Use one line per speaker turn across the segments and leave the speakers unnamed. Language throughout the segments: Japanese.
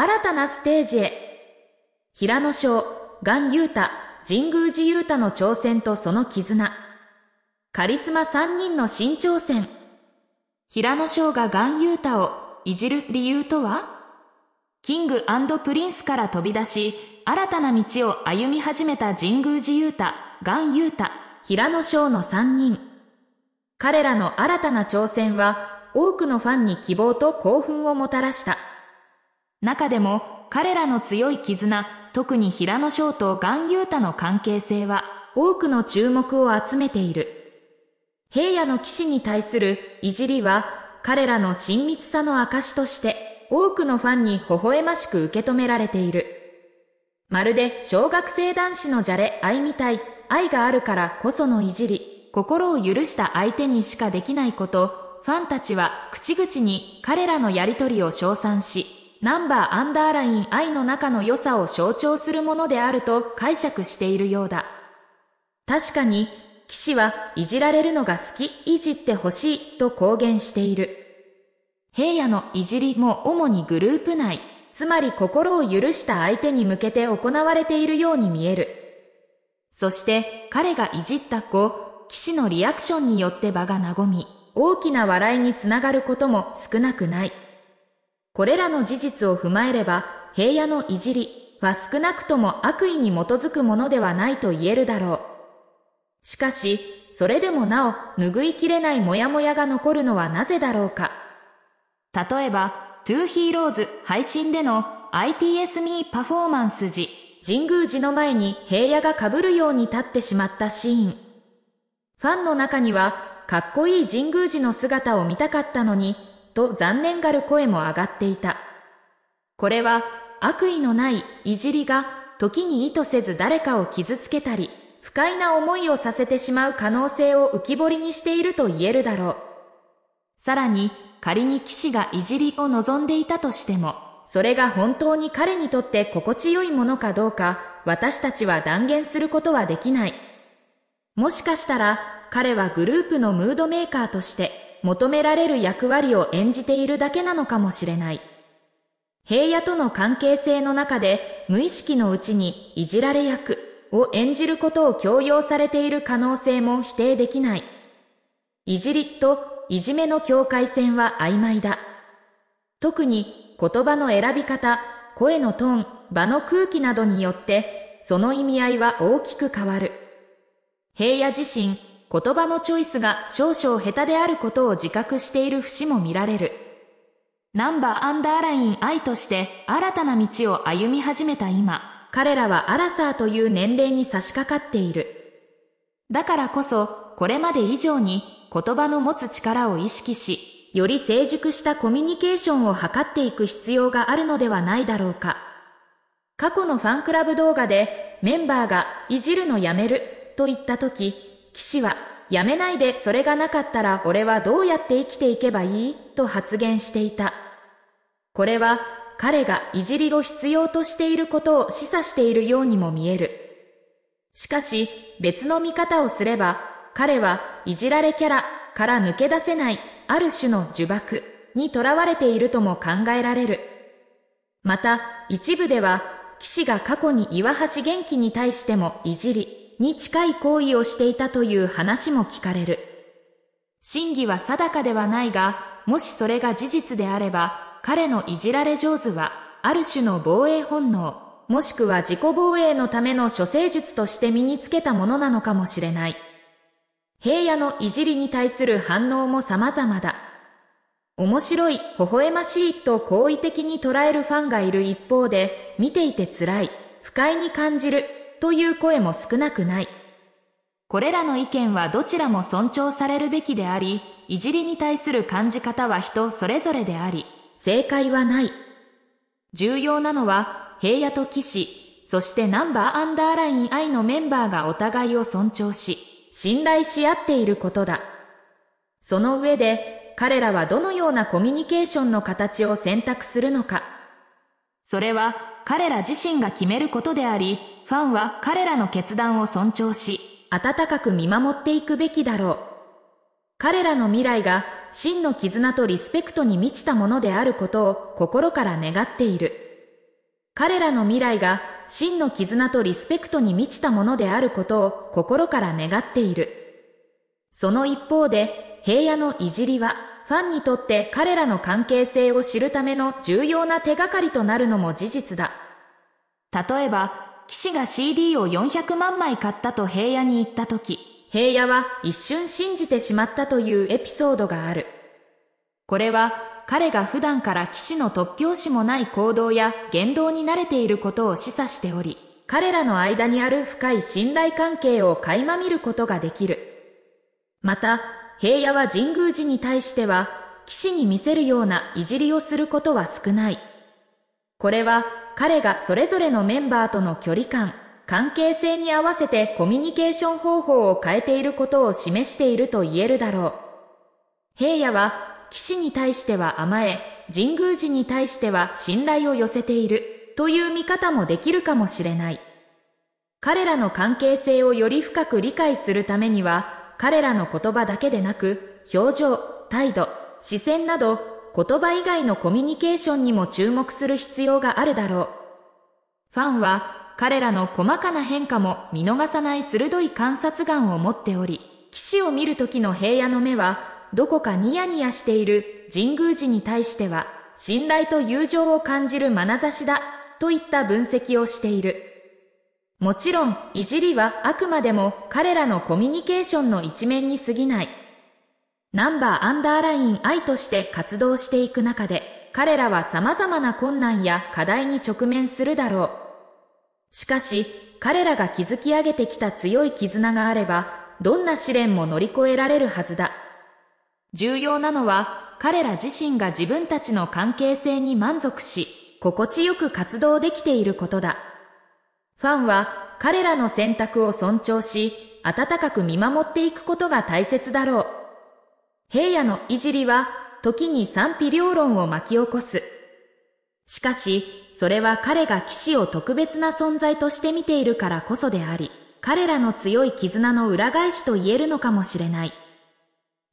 新たなステージへ。平野ン・ユー太、神宮寺ー太の挑戦とその絆。カリスマ3人の新挑戦。平野翔がユー太をいじる理由とはキングプリンスから飛び出し、新たな道を歩み始めた神宮寺ガ太、ユー太、平野翔の3人。彼らの新たな挑戦は、多くのファンに希望と興奮をもたらした。中でも彼らの強い絆、特に平野翔と岩優太の関係性は多くの注目を集めている。平野の騎士に対するいじりは彼らの親密さの証として多くのファンに微笑ましく受け止められている。まるで小学生男子のじゃれ愛みたい愛があるからこそのいじり、心を許した相手にしかできないこと、ファンたちは口々に彼らのやりとりを称賛し、ナンバーアンダーライン愛の中の良さを象徴するものであると解釈しているようだ。確かに、騎士はいじられるのが好き、いじってほしいと公言している。平野のいじりも主にグループ内、つまり心を許した相手に向けて行われているように見える。そして彼がいじった子、騎士のリアクションによって場が和み、大きな笑いにつながることも少なくない。これらの事実を踏まえれば、平野のいじりは少なくとも悪意に基づくものではないと言えるだろう。しかし、それでもなお、拭いきれないモヤモヤが残るのはなぜだろうか。例えば、トゥーヒーローズ配信での ITS Me パフォーマンス時、神宮寺の前に平野が被るように立ってしまったシーン。ファンの中には、かっこいい神宮寺の姿を見たかったのに、と残念がる声も上がっていた。これは悪意のないいじりが時に意図せず誰かを傷つけたり、不快な思いをさせてしまう可能性を浮き彫りにしていると言えるだろう。さらに、仮に騎士がいじりを望んでいたとしても、それが本当に彼にとって心地よいものかどうか、私たちは断言することはできない。もしかしたら、彼はグループのムードメーカーとして、求められる役割を演じているだけなのかもしれない。平野との関係性の中で無意識のうちにいじられ役を演じることを強要されている可能性も否定できない。いじりといじめの境界線は曖昧だ。特に言葉の選び方、声のトーン、場の空気などによってその意味合いは大きく変わる。平野自身、言葉のチョイスが少々下手であることを自覚している節も見られる。ナンバーアンダーライン愛として新たな道を歩み始めた今、彼らはアラサーという年齢に差し掛かっている。だからこそ、これまで以上に言葉の持つ力を意識し、より成熟したコミュニケーションを図っていく必要があるのではないだろうか。過去のファンクラブ動画でメンバーがいじるのやめると言った時、士は、やめないでそれがなかったら俺はどうやって生きていけばいいと発言していた。これは彼がいじりを必要としていることを示唆しているようにも見える。しかし別の見方をすれば彼はいじられキャラから抜け出せないある種の呪縛にとらわれているとも考えられる。また一部では騎士が過去に岩橋元気に対してもいじり、に近い行為をしていたという話も聞かれる。真偽は定かではないが、もしそれが事実であれば、彼のいじられ上手は、ある種の防衛本能、もしくは自己防衛のための処世術として身につけたものなのかもしれない。平野のいじりに対する反応も様々だ。面白い、微笑ましいと好意的に捉えるファンがいる一方で、見ていて辛い、不快に感じるという声も少なくない。これらの意見はどちらも尊重されるべきであり、いじりに対する感じ方は人それぞれであり、正解はない。重要なのは、平野と騎士、そしてナンバーアンダーライン I のメンバーがお互いを尊重し、信頼し合っていることだ。その上で、彼らはどのようなコミュニケーションの形を選択するのか。それは彼ら自身が決めることであり、ファンは彼らの決断を尊重し、温かく見守っていくべきだろう。彼らの未来が真の絆とリスペクトに満ちたものであることを心から願っている。彼らの未来が真の絆とリスペクトに満ちたものであることを心から願っている。その一方で、平野のいじりは、ファンにとって彼らの関係性を知るための重要な手がかりとなるのも事実だ。例えば、騎士が CD を400万枚買ったと平野に言った時、平野は一瞬信じてしまったというエピソードがある。これは彼が普段から騎士の突拍子もない行動や言動に慣れていることを示唆しており、彼らの間にある深い信頼関係を垣間見ることができる。また、平野は神宮寺に対しては、騎士に見せるようないじりをすることは少ない。これは彼がそれぞれのメンバーとの距離感、関係性に合わせてコミュニケーション方法を変えていることを示していると言えるだろう。平野は、騎士に対しては甘え、神宮寺に対しては信頼を寄せているという見方もできるかもしれない。彼らの関係性をより深く理解するためには、彼らの言葉だけでなく、表情、態度、視線など言葉以外のコミュニケーションにも注目する必要があるだろう。ファンは彼らの細かな変化も見逃さない鋭い観察眼を持っており、騎士を見る時の平野の目は、どこかニヤニヤしている神宮寺に対しては、信頼と友情を感じる眼差しだ、といった分析をしている。もちろん、いじりはあくまでも彼らのコミュニケーションの一面に過ぎない。ナンバーアンダーライン愛として活動していく中で、彼らは様々な困難や課題に直面するだろう。しかし、彼らが築き上げてきた強い絆があれば、どんな試練も乗り越えられるはずだ。重要なのは、彼ら自身が自分たちの関係性に満足し、心地よく活動できていることだ。ファンは彼らの選択を尊重し、温かく見守っていくことが大切だろう。平野のいじりは時に賛否両論を巻き起こす。しかし、それは彼が騎士を特別な存在として見ているからこそであり、彼らの強い絆の裏返しと言えるのかもしれない。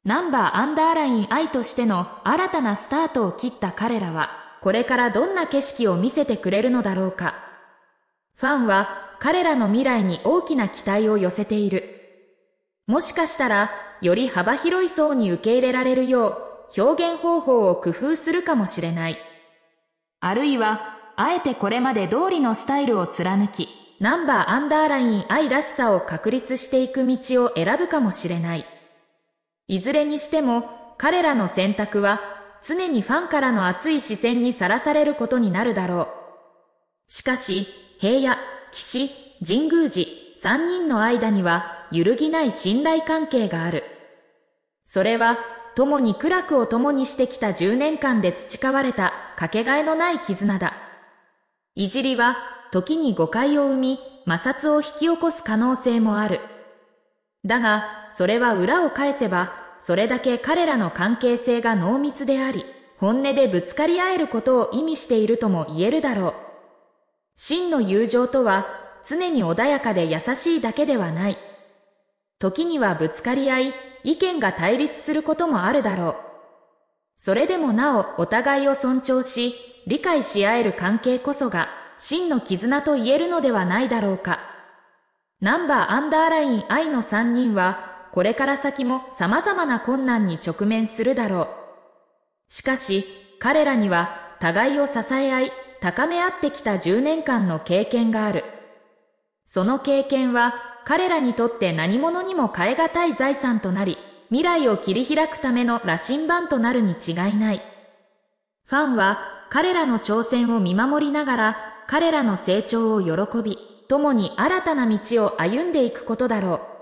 ナンバーアンダーライン I としての新たなスタートを切った彼らは、これからどんな景色を見せてくれるのだろうか。ファンは彼らの未来に大きな期待を寄せている。もしかしたら、より幅広い層に受け入れられるよう、表現方法を工夫するかもしれない。あるいは、あえてこれまで通りのスタイルを貫き、ナンバーアンダーライン愛らしさを確立していく道を選ぶかもしれない。いずれにしても、彼らの選択は、常にファンからの熱い視線にさらされることになるだろう。しかし、平野、岸、神宮寺、三人の間には、揺るぎない信頼関係がある。それは、共に苦楽を共にしてきた10年間で培われたかけがえのない絆だ。いじりは、時に誤解を生み、摩擦を引き起こす可能性もある。だが、それは裏を返せば、それだけ彼らの関係性が濃密であり、本音でぶつかり合えることを意味しているとも言えるだろう。真の友情とは、常に穏やかで優しいだけではない。時にはぶつかり合い、意見が対立することもあるだろう。それでもなおお互いを尊重し、理解し合える関係こそが、真の絆と言えるのではないだろうか。ナンバーアンダーライン愛の3人は、これから先も様々な困難に直面するだろう。しかし、彼らには、互いを支え合い、高め合ってきた10年間の経験がある。その経験は、彼らにとって何者にも代え難い財産となり、未来を切り開くための羅針盤となるに違いない。ファンは彼らの挑戦を見守りながら、彼らの成長を喜び、共に新たな道を歩んでいくことだろう。